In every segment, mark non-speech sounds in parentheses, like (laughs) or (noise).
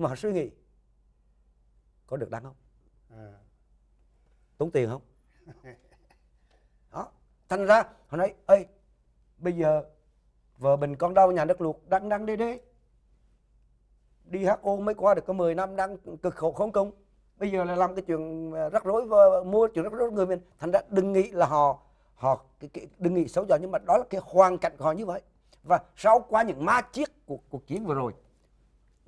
mà họ suy nghĩ có được đăng không à. tốn tiền không (laughs) đó thành ra họ nói ơi bây giờ vợ mình con đau nhà nước luộc đăng đăng đi đi đi ho mới qua được có 10 năm đang cực khổ không công bây giờ là làm cái chuyện à, rắc rối và mua chuyện rắc rối người mình thành ra đừng nghĩ là họ họ cái, cái, đừng nghĩ xấu giỏi nhưng mà đó là cái hoàn cảnh của họ như vậy và sau qua những ma chiếc cuộc cuộc chiến vừa rồi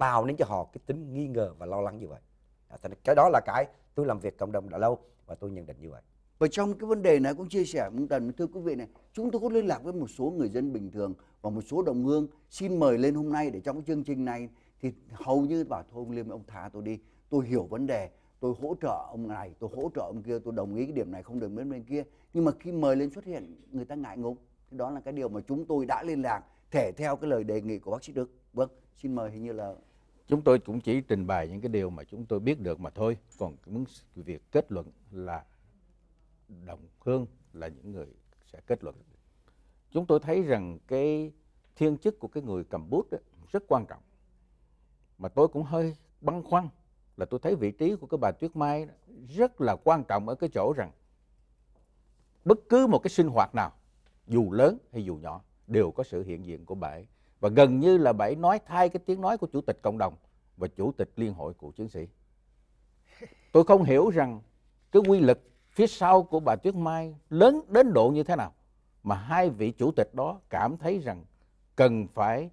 tạo nên cho họ cái tính nghi ngờ và lo lắng như vậy à, cái đó là cái tôi làm việc cộng đồng đã lâu và tôi nhận định như vậy và trong cái vấn đề này cũng chia sẻ một lần thưa quý vị này chúng tôi có liên lạc với một số người dân bình thường và một số đồng hương xin mời lên hôm nay để trong cái chương trình này thì hầu như bảo thôi ông liêm ông thả tôi đi tôi hiểu vấn đề tôi hỗ trợ ông này tôi hỗ trợ ông kia tôi đồng ý cái điểm này không được bên bên kia nhưng mà khi mời lên xuất hiện người ta ngại ngùng thì đó là cái điều mà chúng tôi đã liên lạc thể theo cái lời đề nghị của bác sĩ đức vâng xin mời hình như là chúng tôi cũng chỉ trình bày những cái điều mà chúng tôi biết được mà thôi còn muốn việc kết luận là đồng hương là những người sẽ kết luận chúng tôi thấy rằng cái thiên chức của cái người cầm bút rất quan trọng mà tôi cũng hơi băn khoăn là tôi thấy vị trí của cái bà Tuyết Mai rất là quan trọng ở cái chỗ rằng bất cứ một cái sinh hoạt nào dù lớn hay dù nhỏ đều có sự hiện diện của bà ấy và gần như là bảy nói thay cái tiếng nói của chủ tịch cộng đồng và chủ tịch liên hội của chiến sĩ tôi không hiểu rằng cái quy lực phía sau của bà tuyết mai lớn đến độ như thế nào mà hai vị chủ tịch đó cảm thấy rằng cần phải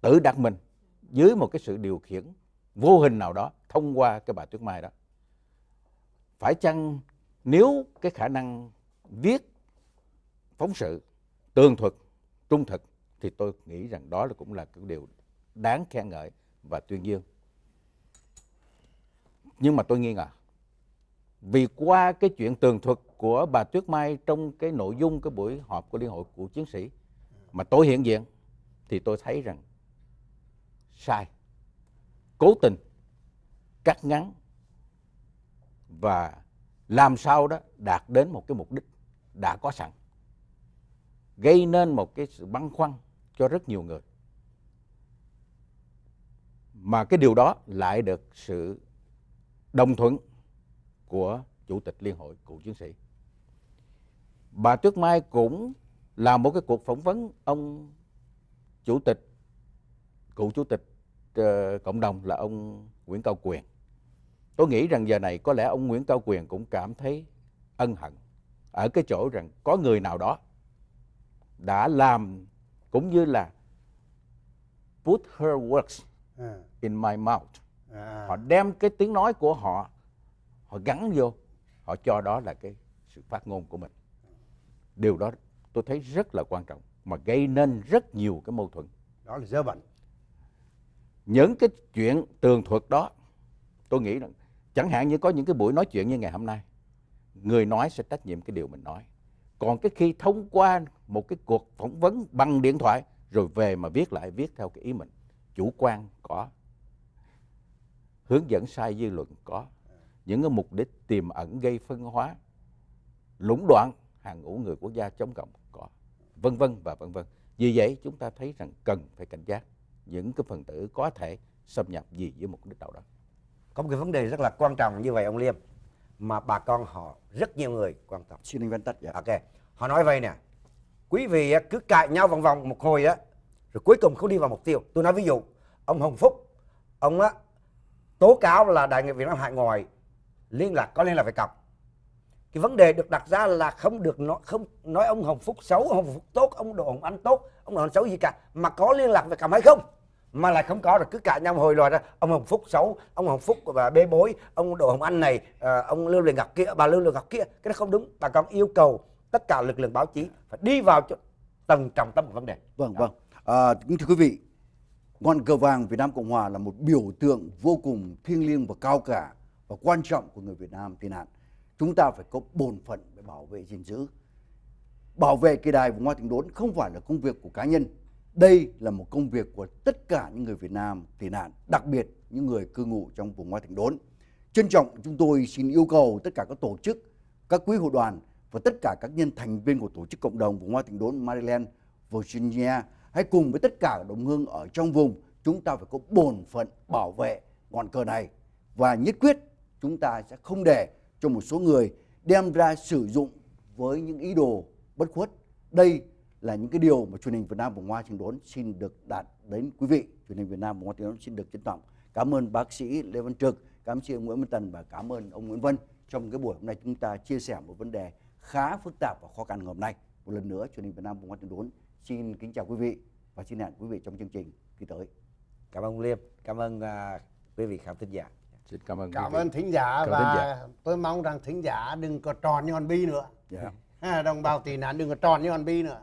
tự đặt mình dưới một cái sự điều khiển vô hình nào đó thông qua cái bà tuyết mai đó phải chăng nếu cái khả năng viết phóng sự tường thuật trung thực thì tôi nghĩ rằng đó là cũng là cái điều đáng khen ngợi và tuyên dương nhưng mà tôi nghi ngờ vì qua cái chuyện tường thuật của bà Tuyết Mai trong cái nội dung cái buổi họp của Liên hội của chiến sĩ mà tôi hiện diện thì tôi thấy rằng sai cố tình cắt ngắn và làm sao đó đạt đến một cái mục đích đã có sẵn gây nên một cái sự băn khoăn cho rất nhiều người. Mà cái điều đó lại được sự đồng thuận của Chủ tịch Liên hội Cựu Chiến sĩ. Bà Tuyết Mai cũng làm một cái cuộc phỏng vấn ông Chủ tịch, cựu Chủ tịch uh, Cộng đồng là ông Nguyễn Cao Quyền. Tôi nghĩ rằng giờ này có lẽ ông Nguyễn Cao Quyền cũng cảm thấy ân hận ở cái chỗ rằng có người nào đó đã làm cũng như là put her words à. in my mouth à. họ đem cái tiếng nói của họ họ gắn vô họ cho đó là cái sự phát ngôn của mình điều đó tôi thấy rất là quan trọng mà gây nên rất nhiều cái mâu thuẫn đó là dơ bệnh những cái chuyện tường thuật đó tôi nghĩ rằng chẳng hạn như có những cái buổi nói chuyện như ngày hôm nay người nói sẽ trách nhiệm cái điều mình nói còn cái khi thông qua một cái cuộc phỏng vấn bằng điện thoại rồi về mà viết lại viết theo cái ý mình chủ quan có hướng dẫn sai dư luận có những cái mục đích tiềm ẩn gây phân hóa lũng đoạn hàng ngũ người quốc gia chống cộng có vân vân và vân vân vì vậy chúng ta thấy rằng cần phải cảnh giác những cái phần tử có thể xâm nhập gì với mục đích nào đó có một cái vấn đề rất là quan trọng như vậy ông liêm mà bà con họ rất nhiều người quan tâm xin anh văn tắt dạ ok họ nói vậy nè quý vị cứ cãi nhau vòng vòng một hồi á, rồi cuối cùng không đi vào mục tiêu tôi nói ví dụ ông hồng phúc ông á tố cáo là đại nghiệp việt nam hại ngoại liên lạc có liên lạc về cọc cái vấn đề được đặt ra là không được nói không nói ông hồng phúc xấu ông hồng phúc tốt ông đồ hồng anh tốt ông đồ hồng xấu gì cả mà có liên lạc về cọc hay không mà lại không có rồi cứ cãi nhau hồi loạt ra ông hồng phúc xấu ông hồng phúc và bê bối ông đồ hồng anh này ờ, ông lưu lường ngọc kia bà lưu lường ngọc kia cái đó không đúng bà con yêu cầu tất cả lực lượng báo chí phải đi vào cho tầng trọng tâm của vấn đề vâng đó. vâng à, thưa quý vị ngọn cờ vàng Việt Nam Cộng Hòa là một biểu tượng vô cùng thiêng liêng và cao cả và quan trọng của người Việt Nam thiên nạn chúng ta phải có bổn phận để bảo vệ gìn giữ bảo vệ kỳ đài vùng hoa tiếng đốn không phải là công việc của cá nhân đây là một công việc của tất cả những người Việt Nam tị nạn, đặc biệt những người cư ngụ trong vùng ngoại thành đốn. Trân trọng chúng tôi xin yêu cầu tất cả các tổ chức, các quý hội đoàn và tất cả các nhân thành viên của tổ chức cộng đồng vùng ngoại thành đốn Maryland, Virginia hãy cùng với tất cả đồng hương ở trong vùng chúng ta phải có bổn phận bảo vệ ngọn cờ này và nhất quyết chúng ta sẽ không để cho một số người đem ra sử dụng với những ý đồ bất khuất. Đây là những cái điều mà truyền hình Việt Nam của Hoa Trình Đốn xin được đạt đến quý vị. Truyền hình Việt Nam của Hoa Trình Đốn xin được trân trọng. Cảm ơn bác sĩ Lê Văn Trực, cảm ơn Nguyễn Văn Tần và cảm ơn ông Nguyễn Vân trong cái buổi hôm nay chúng ta chia sẻ một vấn đề khá phức tạp và khó khăn ngày hôm nay. Một lần nữa, truyền hình Việt Nam của Hoa Trình Đốn xin kính chào quý vị và xin hẹn quý vị trong chương trình kỳ tới. Cảm ơn Liêm, cảm ơn uh, quý vị khán thính giả. Xin cảm ơn. Cảm ơn thính giả cảm và thính giả. tôi mong rằng thính giả đừng có tròn như con bi nữa. Yeah. Dạ. (laughs) đồng bào tị nạn đừng có tròn như con bi nữa.